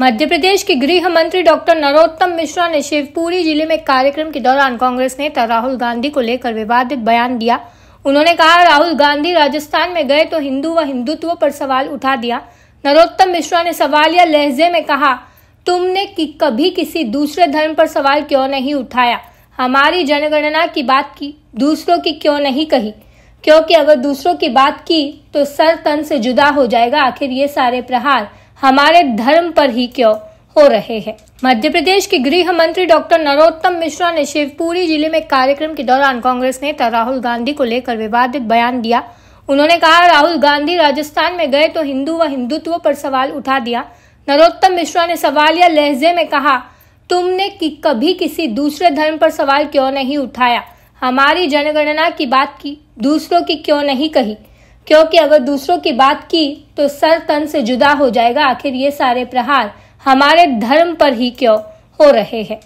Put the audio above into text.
मध्य प्रदेश के गृह मंत्री डॉक्टर नरोत्तम मिश्रा ने शिवपुरी जिले में कार्यक्रम के दौरान कांग्रेस नेता राहुल गांधी को लेकर विवादित बयान दिया उन्होंने कहा राहुल गांधी राजस्थान में गए तो हिंदू व हिंदुत्व पर सवाल उठा दिया नरोत्तम मिश्रा ने सवाल या लहजे में कहा तुमने कि कभी किसी दूसरे धर्म पर सवाल क्यों नहीं उठाया हमारी जनगणना की बात की दूसरों की क्यों नहीं कही क्योंकि अगर दूसरों की बात की तो सर तन से जुदा हो जाएगा आखिर ये सारे प्रहार हमारे धर्म पर ही क्यों हो रहे हैं मध्य प्रदेश के गृह मंत्री डॉक्टर नरोत्तम मिश्रा ने शिवपुरी जिले में कार्यक्रम के दौरान कांग्रेस नेता राहुल गांधी को लेकर विवादित बयान दिया उन्होंने कहा राहुल गांधी राजस्थान में गए तो हिंदू व हिंदुत्व पर सवाल उठा दिया नरोत्तम मिश्रा ने सवालिया लहजे में कहा तुमने कि कभी किसी दूसरे धर्म पर सवाल क्यों नहीं उठाया हमारी जनगणना की बात की दूसरों की क्यों नहीं कही क्योंकि अगर दूसरों की बात की तो सर तन से जुदा हो जाएगा आखिर ये सारे प्रहार हमारे धर्म पर ही क्यों हो रहे हैं